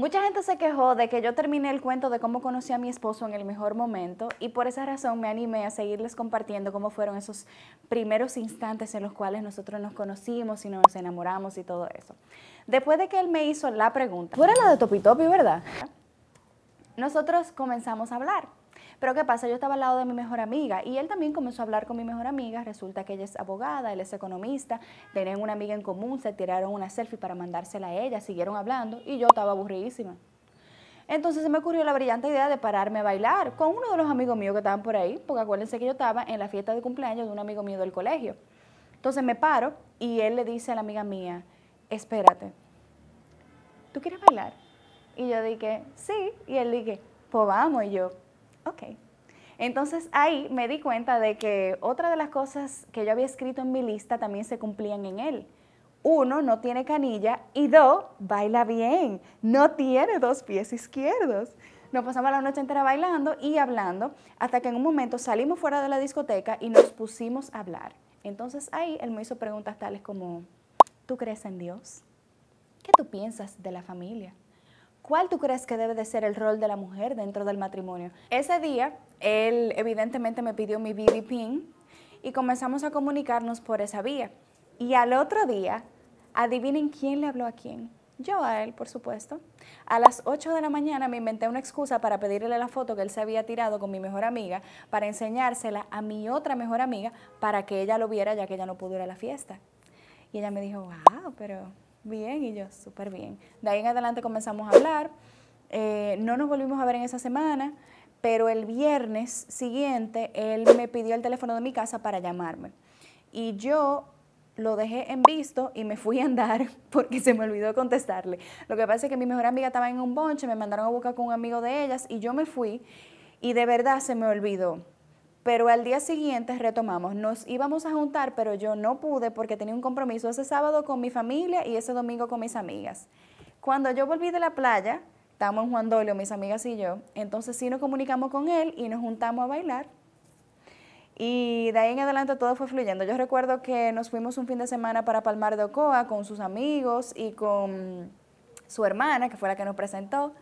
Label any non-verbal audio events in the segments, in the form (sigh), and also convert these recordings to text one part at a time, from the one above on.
Mucha gente se quejó de que yo terminé el cuento de cómo conocí a mi esposo en el mejor momento y por esa razón me animé a seguirles compartiendo cómo fueron esos primeros instantes en los cuales nosotros nos conocimos y nos enamoramos y todo eso. Después de que él me hizo la pregunta, fuera la de Topi Topi, ¿verdad? Nosotros comenzamos a hablar pero ¿qué pasa? Yo estaba al lado de mi mejor amiga y él también comenzó a hablar con mi mejor amiga. Resulta que ella es abogada, él es economista, tenían una amiga en común, se tiraron una selfie para mandársela a ella, siguieron hablando y yo estaba aburridísima. Entonces se me ocurrió la brillante idea de pararme a bailar con uno de los amigos míos que estaban por ahí, porque acuérdense que yo estaba en la fiesta de cumpleaños de un amigo mío del colegio. Entonces me paro y él le dice a la amiga mía, espérate, ¿tú quieres bailar? Y yo dije, sí. Y él dije, pues vamos. Y yo, Ok. Entonces ahí me di cuenta de que otra de las cosas que yo había escrito en mi lista también se cumplían en él. Uno, no tiene canilla y dos, baila bien. No tiene dos pies izquierdos. Nos pasamos la noche entera bailando y hablando hasta que en un momento salimos fuera de la discoteca y nos pusimos a hablar. Entonces ahí él me hizo preguntas tales como, ¿tú crees en Dios? ¿Qué tú piensas de la familia? ¿Cuál tú crees que debe de ser el rol de la mujer dentro del matrimonio? Ese día, él evidentemente me pidió mi BB PIN y comenzamos a comunicarnos por esa vía. Y al otro día, adivinen quién le habló a quién. Yo a él, por supuesto. A las 8 de la mañana me inventé una excusa para pedirle la foto que él se había tirado con mi mejor amiga, para enseñársela a mi otra mejor amiga, para que ella lo viera ya que ella no pudo ir a la fiesta. Y ella me dijo, wow, pero Bien, y yo, súper bien. De ahí en adelante comenzamos a hablar. Eh, no nos volvimos a ver en esa semana, pero el viernes siguiente él me pidió el teléfono de mi casa para llamarme. Y yo lo dejé en visto y me fui a andar (laughs) porque se me olvidó contestarle. Lo que pasa es que mi mejor amiga estaba en un bonche, me mandaron a buscar con un amigo de ellas y yo me fui y de verdad se me olvidó pero al día siguiente retomamos. Nos íbamos a juntar, pero yo no pude porque tenía un compromiso ese sábado con mi familia y ese domingo con mis amigas. Cuando yo volví de la playa, estábamos en Juan Dolio, mis amigas y yo, entonces sí nos comunicamos con él y nos juntamos a bailar. Y de ahí en adelante todo fue fluyendo. Yo recuerdo que nos fuimos un fin de semana para Palmar de Ocoa con sus amigos y con su hermana, que fue la que nos presentó.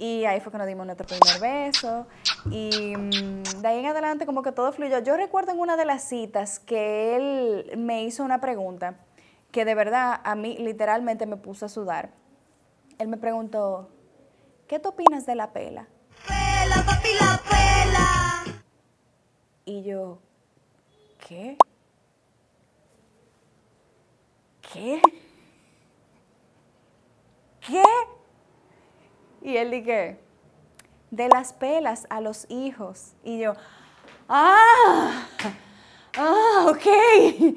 Y ahí fue que nos dimos nuestro primer beso. Y mm, de ahí en adelante como que todo fluyó. Yo recuerdo en una de las citas que él me hizo una pregunta que de verdad a mí literalmente me puso a sudar. Él me preguntó, ¿qué tú opinas de la pela? Pela, papi, la pela. Y yo, ¿qué? ¿Qué? Y él dije, de las pelas a los hijos. Y yo, ah, ah, ok,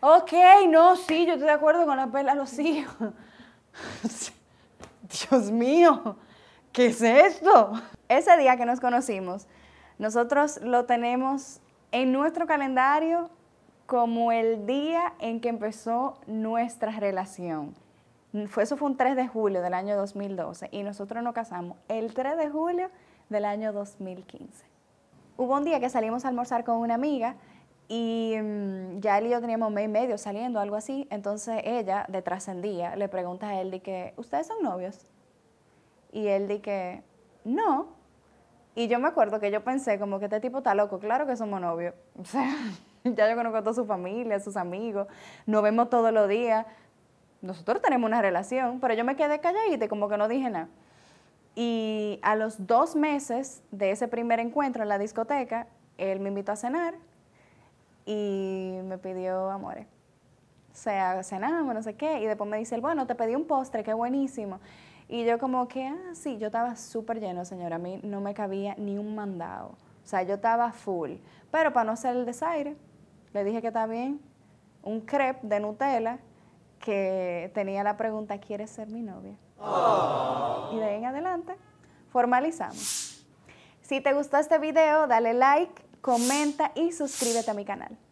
ok, no, sí, yo estoy de acuerdo con las pelas a los hijos. (laughs) Dios mío, ¿qué es esto? Ese día que nos conocimos, nosotros lo tenemos en nuestro calendario como el día en que empezó nuestra relación. Fue, eso fue un 3 de julio del año 2012 y nosotros nos casamos el 3 de julio del año 2015. Hubo un día que salimos a almorzar con una amiga y mm, ya él y yo teníamos un mes y medio saliendo, algo así. Entonces ella, de trascendía, le pregunta a él de que, ¿ustedes son novios? Y él de que, no. Y yo me acuerdo que yo pensé como que este tipo está loco, claro que somos novios. (laughs) O sea, ya yo conozco a toda su familia, sus amigos, nos vemos todos los días, nosotros tenemos una relación, pero yo me quedé calladita y como que no dije nada. Y a los dos meses de ese primer encuentro en la discoteca, él me invitó a cenar y me pidió amores. O sea, cenamos, no sé qué, y después me dice, bueno, te pedí un postre, qué buenísimo. Y yo como que, ah, sí, yo estaba súper lleno, señora, a mí no me cabía ni un mandado. O sea, yo estaba full. Pero para no hacer el desaire, le dije que está bien, un crepe de Nutella que tenía la pregunta, ¿quieres ser mi novia? Y de ahí en adelante, formalizamos. Si te gustó este video, dale like, comenta y suscríbete a mi canal.